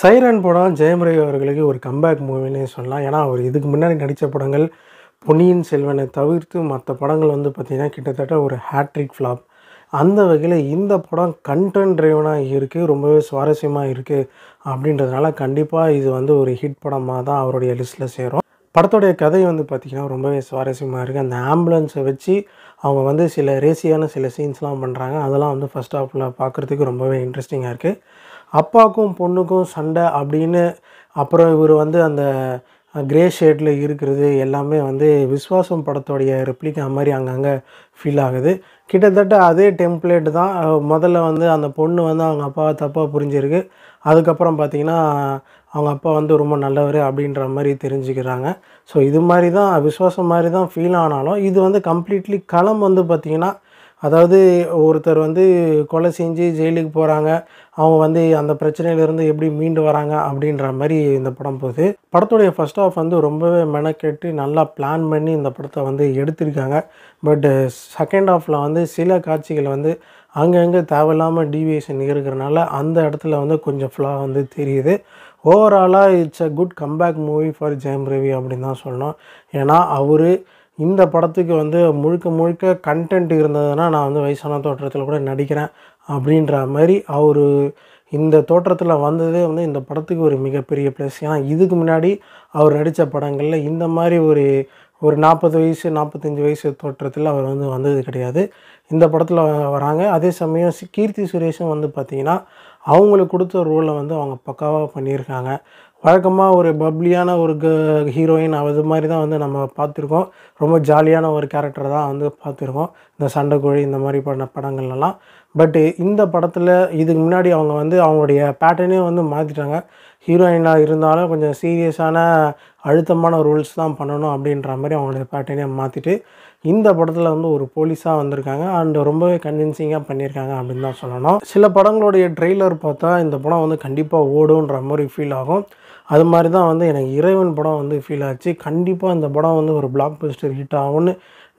Siren படம் ஜெயமுறை அவர்களுக்கு ஒரு கம்பேக் மூவினே சொல்லலாம் ஏன்னா அவர் இதுக்கு முன்னாடி நடித்த படங்கள் பொன்னியின் செல்வனை தவிர்த்து மற்ற படங்கள் வந்து பார்த்திங்கன்னா கிட்டத்தட்ட ஒரு ஹேட்ரிக் ஃப்ளாப் அந்த வகையில் இந்த படம் கண்டென்ட் ட்ரைவனாக இருக்குது ரொம்பவே சுவாரஸ்யமாக இருக்குது அப்படின்றதுனால கண்டிப்பாக இது வந்து ஒரு ஹிட் படமாக தான் அவருடைய லிஸ்ட்டில் சேரும் படத்துடைய கதை வந்து பார்த்திங்கன்னா ரொம்பவே சுவாரஸ்யமாக இருக்குது அந்த ஆம்புலன்ஸை வச்சு அவங்க வந்து சில ரேசியான சில சீன்ஸ்லாம் பண்ணுறாங்க அதெல்லாம் வந்து ஃபஸ்ட் ஆஃபில் பார்க்குறதுக்கு ரொம்பவே இன்ட்ரெஸ்டிங்காக இருக்குது அப்பாவுக்கும் பொண்ணுக்கும் சண்டை அப்படின்னு அப்புறம் இவர் வந்து அந்த கிரே ஷேட்டில் இருக்கிறது எல்லாமே வந்து விஸ்வாசம் படத்தோடைய ரெப்ளிகா மாதிரி அங்கங்கே ஃபீல் ஆகுது கிட்டத்தட்ட அதே டெம்ப்ளேட்டு தான் முதல்ல வந்து அந்த பொண்ணு வந்து அவங்க அப்பாவை தப்பாக புரிஞ்சிருக்கு அதுக்கப்புறம் பார்த்திங்கன்னா அவங்க அப்பா வந்து ரொம்ப நல்லவர் அப்படின்ற மாதிரி தெரிஞ்சுக்கிறாங்க ஸோ இது மாதிரி தான் விஸ்வாசம் மாதிரி தான் ஃபீல் ஆனாலும் இது வந்து கம்ப்ளீட்லி களம் வந்து பார்த்திங்கன்னா அதாவது ஒருத்தர் வந்து கொலை செஞ்சு ஜெயிலுக்கு போகிறாங்க அவங்க வந்து அந்த பிரச்சனையிலேருந்து எப்படி மீண்டு வராங்க அப்படின்ற மாதிரி இந்த படம் போகுது படத்துடைய ஃபஸ்ட் ஆஃப் வந்து ரொம்பவே மெனக்கெட்டு நல்லா பிளான் பண்ணி இந்த படத்தை வந்து எடுத்திருக்காங்க பட்டு செகண்ட் ஆஃபில் வந்து சில காட்சிகள் வந்து அங்கங்கே தேவையில்லாமல் டிவியேஷன் இருக்கிறனால அந்த இடத்துல வந்து கொஞ்சம் ஃப்ளா வந்து தெரியுது ஓவராலாக it's a good comeback movie for Jayam Ravi அப்படின்னு தான் சொல்லணும் ஏன்னா அவர் இந்த படத்துக்கு வந்து முழுக்க முழுக்க கண்டென்ட் இருந்ததுன்னா நான் வந்து வயசான தோற்றத்தில் கூட நடிக்கிறேன் அப்படின்ற மாதிரி அவர் இந்த தோற்றத்தில் வந்ததே வந்து இந்த படத்துக்கு ஒரு மிகப்பெரிய ப்ளஸ் ஏன்னா இதுக்கு முன்னாடி அவர் நடித்த படங்களில் இந்த மாதிரி ஒரு ஒரு நாற்பது வயசு நாற்பத்தஞ்சு வயசு தோற்றத்தில் அவர் வந்து வந்தது கிடையாது இந்த படத்தில் வராங்க அதே சமயம் கீர்த்தி சுரேஷும் வந்து பார்த்திங்கன்னா அவங்களுக்கு கொடுத்த ரோலை வந்து அவங்க பக்காவாக பண்ணியிருக்காங்க வழக்கமாக ஒரு பப்ளியான ஒரு க ஹீரோயின் அது மாதிரி தான் வந்து நம்ம பார்த்துருக்கோம் ரொம்ப ஜாலியான ஒரு கேரக்டர் தான் வந்து பார்த்துருக்கோம் இந்த சண்டைக்குழி இந்த மாதிரி பண்ண படங்கள்லாம் பட்டு இந்த படத்தில் இதுக்கு முன்னாடி அவங்க வந்து அவங்களுடைய பேட்டர்னே வந்து மாற்றிட்டாங்க ஹீரோயினாக இருந்தாலும் கொஞ்சம் சீரியஸான அழுத்தமான ரூல்ஸ் தான் பண்ணணும் அப்படின்ற மாதிரி அவங்களுடைய பேட்டர்னே மாற்றிட்டு இந்த படத்தில் வந்து ஒரு போலீஸாக வந்திருக்காங்க அண்ட் ரொம்பவே கன்வின்சிங்காக பண்ணியிருக்காங்க அப்படின்னு தான் சொல்லணும் சில படங்களுடைய ட்ரெய்லர் பார்த்தா இந்த படம் வந்து கண்டிப்பாக ஓடுன்ற மாதிரி ஃபீல் ஆகும் அது மாதிரி தான் வந்து எனக்கு இறைவன் படம் வந்து ஃபீல் ஆச்சு கண்டிப்பாக இந்த படம் வந்து ஒரு பிளாக் பஸ்டர் ஹிட் ஆகும்னு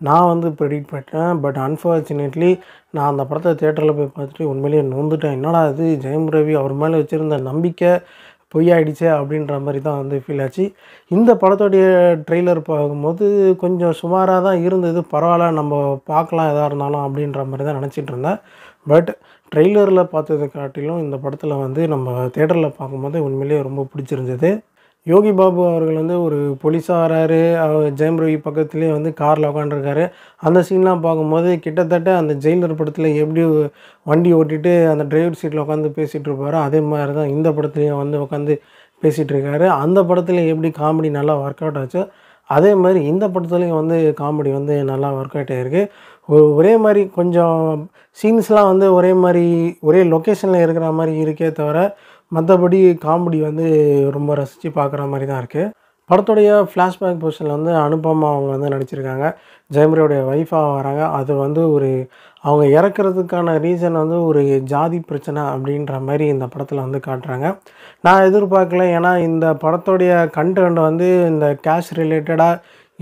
நான் வந்து ப்ரெடிக்ட் பண்ணிட்டேன் பட் அன்ஃபார்ச்சுனேட்லி நான் அந்த படத்தை தேட்டரில் போய் பார்த்துட்டு உண்மையிலேயே நோந்துட்டேன் என்னடா இது ஜெயம் ரவி அவர் மேலே வச்சுருந்த நம்பிக்கை பொய்யாயிடுச்சு அப்படின்ற மாதிரி தான் வந்து ஃபீல் ஆச்சு இந்த படத்துடைய ட்ரெய்லர் பார்க்கும்போது கொஞ்சம் சுமாராக தான் இருந்தது பரவாயில்ல நம்ம பார்க்கலாம் எதாக இருந்தாலும் அப்படின்ற மாதிரி தான் நினச்சிட்டு இருந்தேன் பட் ட்ரெய்லரில் பார்த்ததை காட்டிலும் இந்த படத்தில் வந்து நம்ம தேட்டரில் பார்க்கும்போது உண்மையிலேயே ரொம்ப பிடிச்சிருந்தது யோகி பாபு அவர்கள் வந்து ஒரு போலீஸாக வராரு ஜெயம் ரவி பக்கத்துலேயே வந்து காரில் உட்காண்டிருக்காரு அந்த சீன்லாம் பார்க்கும்போது கிட்டத்தட்ட அந்த ஜெயிலர் படத்தில் எப்படி வண்டி ஓட்டிட்டு அந்த டிரைவர் சீட்டில் உட்காந்து பேசிகிட்டு இருப்பாரோ அதே மாதிரி தான் இந்த படத்துலேயும் வந்து உட்காந்து பேசிகிட்டு இருக்காரு அந்த படத்தில் எப்படி காமெடி நல்லா ஒர்க் அவுட் ஆச்சு அதே மாதிரி இந்த படத்துலேயும் வந்து காமெடி வந்து நல்லா ஒர்க் அவுட் ஆகிருக்கு ஒரே மாதிரி கொஞ்சம் சீன்ஸ்லாம் வந்து ஒரே மாதிரி ஒரே லொக்கேஷனில் இருக்கிற மாதிரி இருக்கே தவிர மற்றபடி காமெடி வந்து ரொம்ப ரசித்து பார்க்குற மாதிரி தான் இருக்குது படத்துடைய ஃப்ளாஷ்பேக் போர்ஷனில் வந்து அனுபமா அவங்க வந்து நடிச்சிருக்காங்க ஜெயமரியோடைய ஒய்ஃபாக வராங்க அது வந்து ஒரு அவங்க இறக்குறதுக்கான ரீசன் வந்து ஒரு ஜாதி பிரச்சனை அப்படின்ற மாதிரி இந்த படத்தில் வந்து காட்டுறாங்க நான் எதிர்பார்க்கல ஏன்னா இந்த படத்துடைய கண்டென்ட் வந்து இந்த கேஷ் ரிலேட்டடாக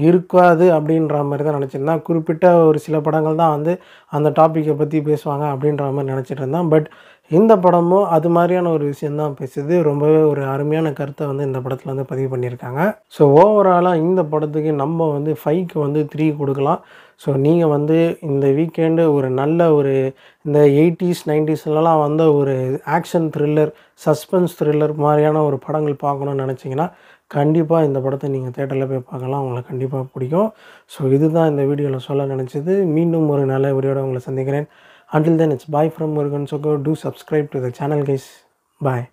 இருக்காது அப்படின்ற மாதிரி தான் நினச்சிருந்தேன் குறிப்பிட்ட ஒரு சில படங்கள் தான் வந்து அந்த டாப்பிக்கை பற்றி பேசுவாங்க அப்படின்ற மாதிரி நினச்சிட்டு இருந்தேன் பட் இந்த படமும் அது மாதிரியான ஒரு விஷயந்தான் பேசுது ரொம்பவே ஒரு அருமையான கருத்தை வந்து இந்த படத்தில் வந்து பதிவு பண்ணியிருக்காங்க ஸோ ஓவராலாக இந்த படத்துக்கு நம்ம வந்து ஃபைவ்க்கு வந்து த்ரீ கொடுக்கலாம் ஸோ நீங்கள் வந்து இந்த வீக்கெண்டு ஒரு நல்ல ஒரு இந்த எயிட்டிஸ் நைன்டிஸ்லலாம் வந்த ஒரு ஆக்ஷன் த்ரில்லர் சஸ்பென்ஸ் த்ரில்லர் மாதிரியான ஒரு படங்கள் பார்க்கணுன்னு நினச்சிங்கன்னா கண்டிப்பாக இந்த படத்தை நீங்கள் தேட்டரில் போய் பார்க்கலாம் உங்களை கண்டிப்பாக பிடிக்கும் ஸோ இதுதான் இந்த வீடியோவில் சொல்ல நினச்சது மீண்டும் ஒரு நல்ல வீடியோட உங்களை சந்திக்கிறேன் Until then, it's bye from Murugan. So do subscribe to the channel, guys. Bye.